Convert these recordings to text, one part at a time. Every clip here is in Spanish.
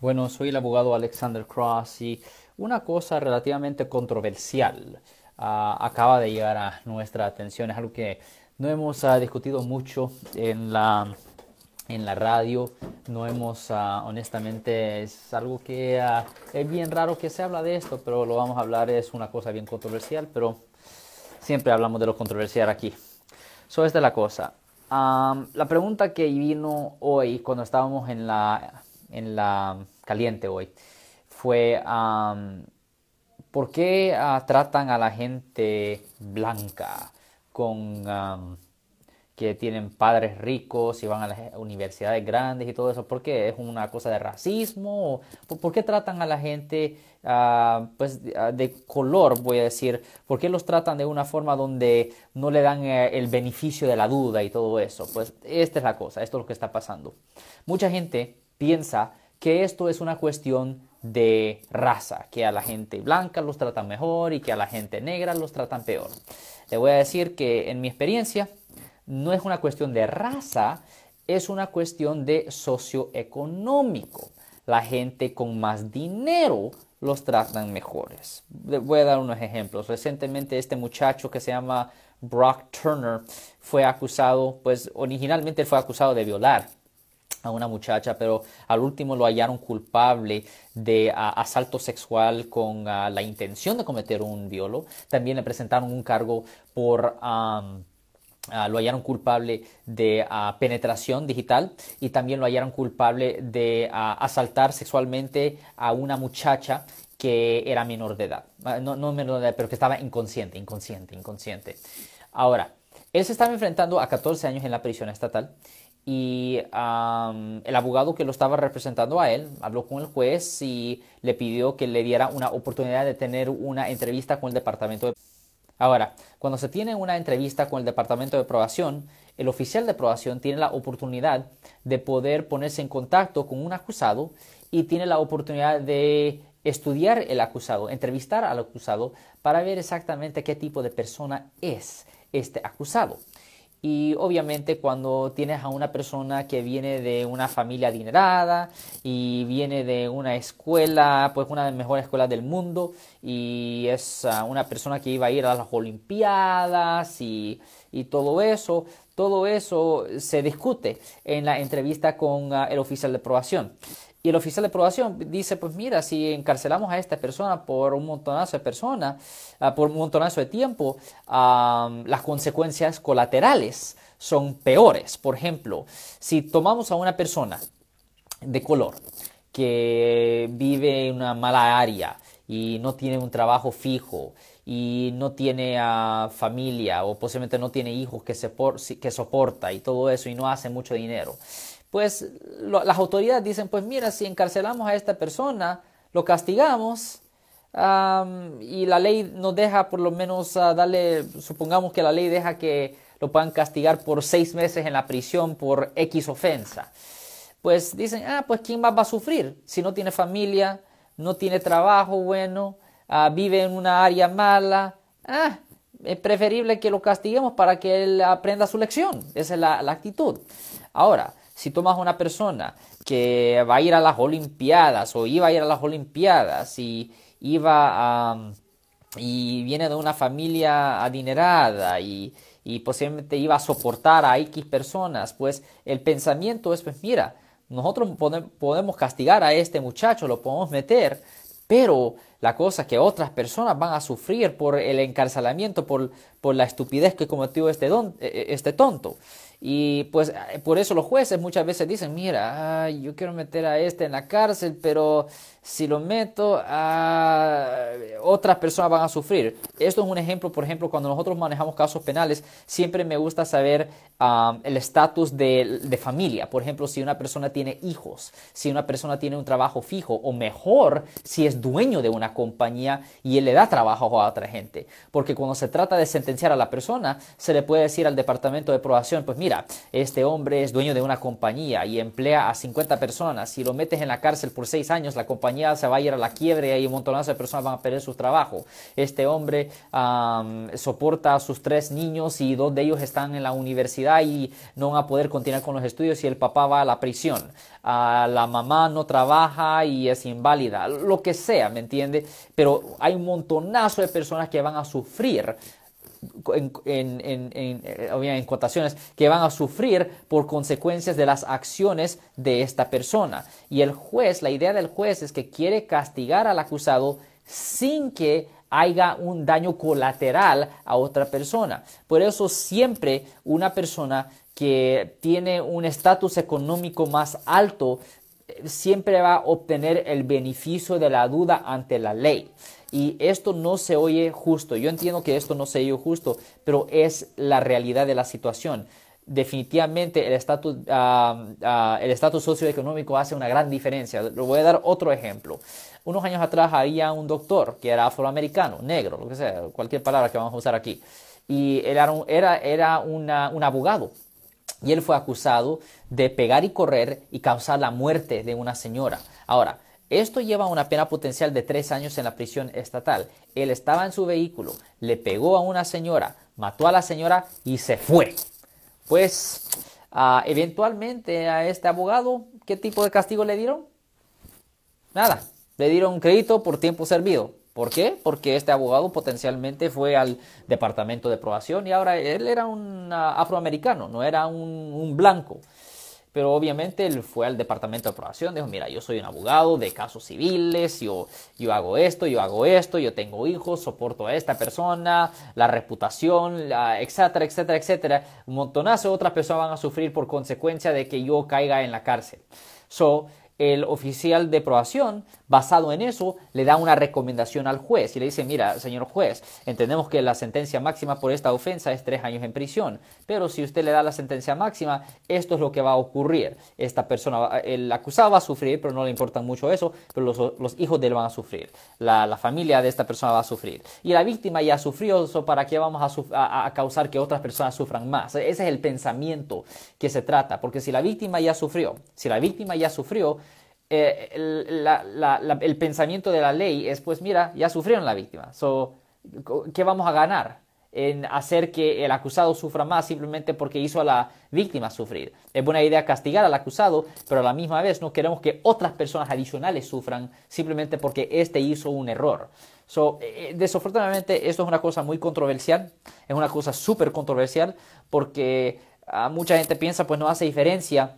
Bueno, soy el abogado Alexander Cross y una cosa relativamente controversial ah, acaba de llegar a nuestra atención. Es algo que no hemos ah, discutido mucho en la, en la radio. No hemos, ah, honestamente, es algo que es bien raro que se habla de esto, pero lo vamos a hablar. Es una cosa bien controversial, pero siempre hablamos de lo controversial aquí. So, esta es la cosa. la pregunta que vino hoy cuando estábamos en la en la um, caliente hoy fue um, por qué ah, tratan a la gente blanca con um, que tienen padres ricos y van a las universidades grandes y todo eso, ¿por qué? ¿Es una cosa de racismo? ¿Por qué tratan a la gente ah, pues, ah, de color, voy a decir? ¿Por qué los tratan de una forma donde no le dan eh, el beneficio de la duda y todo eso? Pues esta es la cosa, esto es lo que está pasando. Mucha gente piensa que esto es una cuestión de raza, que a la gente blanca los tratan mejor y que a la gente negra los tratan peor. Le voy a decir que en mi experiencia no es una cuestión de raza, es una cuestión de socioeconómico. La gente con más dinero los tratan mejores. Le voy a dar unos ejemplos. Recientemente este muchacho que se llama Brock Turner fue acusado, pues originalmente fue acusado de violar a una muchacha, pero al último lo hallaron culpable de asalto sexual con ah, la intención de cometer un violo. También le presentaron un cargo por... Ah, lo hallaron culpable de ah, penetración digital y también lo hallaron culpable de asaltar sexualmente a una muchacha que era menor de edad. No, no, menor de edad, pero que estaba inconsciente, inconsciente, inconsciente. Ahora, él se estaba enfrentando a 14 años en la prisión estatal y el abogado que lo estaba representando a él habló con el juez y le pidió que le diera una oportunidad de tener una entrevista con el departamento de... Ahora, cuando se tiene una entrevista con el departamento de probación, el oficial de probación tiene la oportunidad de poder ponerse en contacto con un acusado y tiene la oportunidad de estudiar el acusado, entrevistar al acusado para ver exactamente qué tipo de persona es este acusado. Y obviamente cuando tienes a una persona que viene de una familia adinerada y viene de una escuela, pues una de las mejores escuelas del mundo y es ah, una persona que iba a ir a las Olimpiadas y, y todo eso, todo eso se discute en la entrevista con ah, el oficial de aprobación. Y el oficial de probación dice, pues mira, si encarcelamos a esta persona por un montonazo de personas, ah, por un montonazo de tiempo, las consecuencias colaterales son peores. Por ejemplo, si tomamos a una persona de color que vive en una mala área y no tiene un trabajo fijo y no tiene ah, familia o posiblemente no tiene hijos que, se que soporta y todo eso y no hace mucho dinero pues las autoridades dicen, pues mira, si encarcelamos a esta persona, lo castigamos y la ley nos deja por lo menos ah, darle, supongamos que la ley deja que lo puedan castigar por seis meses en la prisión por X ofensa. Pues dicen, ah, pues ¿quién más va a sufrir? Si no tiene familia, no tiene trabajo bueno, ah, vive en una área mala, ah, es preferible que lo castiguemos para que él aprenda su lección. Esa es la actitud. Ahora, si tomas una persona que va a ir a las Olimpiadas o iba a ir a las Olimpiadas y iba y viene de una familia adinerada y, posiblemente iba a soportar a X personas, pues el pensamiento es, pues mira, nosotros podemos castigar a este muchacho, lo podemos meter, pero la cosa es que otras personas van a sufrir por el encarcelamiento, por, por la estupidez que cometió este, don, e, e, este tonto. Y pues eh, por eso los jueces muchas veces dicen, mira, yo quiero meter a este en la cárcel, pero si lo meto, ah, otras personas van a sufrir. Esto es un ejemplo, por ejemplo, cuando nosotros manejamos casos penales, siempre me gusta saber ah, el estatus de, de, familia. Por ejemplo, si una persona tiene hijos, si una persona tiene un trabajo fijo, o mejor, si es dueño de una compañía y él le da trabajo a otra gente. Porque cuando se trata de sentenciar a la persona, se le puede decir al departamento de probación, pues mira, este hombre es dueño de una compañía y emplea a 50 personas. Si lo metes en la cárcel por 6 años, la compañía se va a ir a la quiebra y hay un montonazo de personas van a perder su trabajo. Este hombre soporta a sus tres niños y dos de ellos están en la universidad y no van a poder continuar con los estudios y el papá va a la prisión. la mamá no trabaja y es inválida. Lo que sea, ¿me entiendes? pero hay un montonazo de personas que van a sufrir en, en, en eh, cotaciones, que van a sufrir por consecuencias de las acciones de esta persona. Y el juez, la idea del juez es que quiere castigar al acusado sin que haya un daño colateral a otra persona. Por eso siempre una persona que tiene un estatus económico más alto siempre va a obtener el beneficio de la duda ante la ley. Y esto no se oye justo. Yo entiendo que esto no se oye justo, pero es la realidad de la situación. Definitivamente el estatus, ah, ah, socioeconómico hace una gran diferencia. Le voy a dar otro ejemplo. Unos años atrás había un doctor que era afroamericano, negro, lo que sea, cualquier palabra que vamos a usar aquí. Y era, era, un abogado y él fue acusado de pegar y correr y causar la muerte de una señora. Ahora, esto lleva una pena potencial de tres años en la prisión estatal. Él estaba en su vehículo, le pegó a una señora, mató a la señora y se fue. Pues, ah, eventualmente a este abogado, ¿qué tipo de castigo le dieron? Nada, le dieron crédito por tiempo servido. ¿Por qué? Porque este abogado potencialmente fue al departamento de probación y ahora él era un ah, afroamericano, no era un, blanco. Pero obviamente él fue al departamento de aprobación, dijo, mira, yo soy un abogado de casos civiles, yo, yo hago esto, yo hago esto, yo tengo hijos, soporto a esta persona, la reputación, etcétera, etcétera, etcétera. Un montonazo de otras personas van a sufrir por consecuencia de que yo caiga en la cárcel. So, el oficial de probación, basado en eso, le da una recomendación al juez y le dice, mira, señor juez, entendemos que la sentencia máxima por esta ofensa es tres años en prisión, pero si usted le da la sentencia máxima, esto es lo que va a ocurrir. Esta persona, el acusado va a sufrir, pero no le importa mucho eso, pero los, hijos de él van a sufrir, la, familia de esta persona va a sufrir. Y la víctima ya sufrió, eso ¿para qué vamos a causar que otras personas sufran más? Ese es el pensamiento que se trata, porque si la víctima ya sufrió, si la víctima ya sufrió, eh, el, pensamiento de la ley es, pues mira, ya sufrieron la víctima, so, ¿qué vamos a ganar? en hacer que el acusado sufra más simplemente porque hizo a la víctima sufrir. Es buena idea castigar al acusado, pero a la misma vez no queremos que otras personas adicionales sufran simplemente porque este hizo un error. So, eh, eh, desafortunadamente esto es una cosa muy controversial, es una cosa súper controversial porque a ah, mucha gente piensa pues no hace diferencia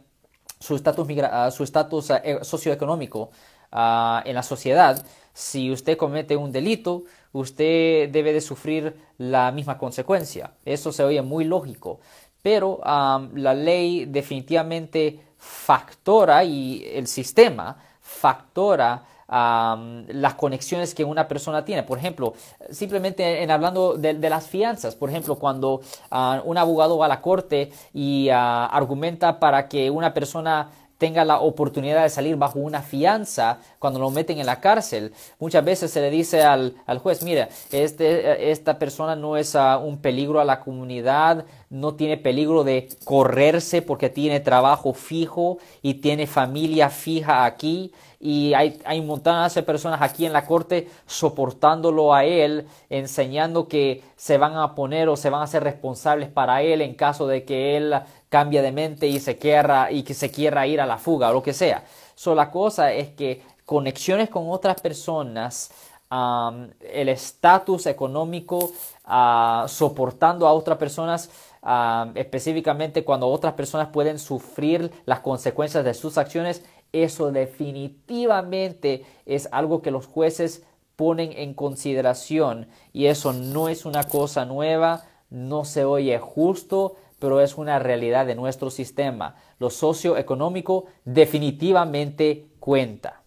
su estatus ah, su estatus ah, e, socioeconómico ah, en la sociedad, si usted comete un delito, usted debe de sufrir la misma consecuencia. Eso se oye muy lógico, pero la ley definitivamente factora y el sistema factora las conexiones que una persona tiene. Por ejemplo, simplemente en hablando de, las fianzas, por ejemplo, cuando ah, un abogado va a la corte y ah, argumenta para que una persona tenga la oportunidad de salir bajo una fianza cuando lo meten en la cárcel. Muchas veces se le dice al, juez, mira, este, esta persona no es ah, un peligro a la comunidad, no tiene peligro de correrse porque tiene trabajo fijo y tiene familia fija aquí. Y hay, hay de personas aquí en la corte soportándolo a él, enseñando que se van a poner o se van a ser responsables para él en caso de que él cambia de mente y se quiera, y que se quiera ir a la fuga o lo que sea. So, la cosa es que conexiones con otras personas, el estatus económico, ah, soportando a otras personas, específicamente cuando otras personas pueden sufrir las consecuencias de sus acciones, eso definitivamente es algo que los jueces ponen en consideración y eso no es una cosa nueva, no se oye justo, pero es una realidad de nuestro sistema. Lo socioeconómico definitivamente cuenta.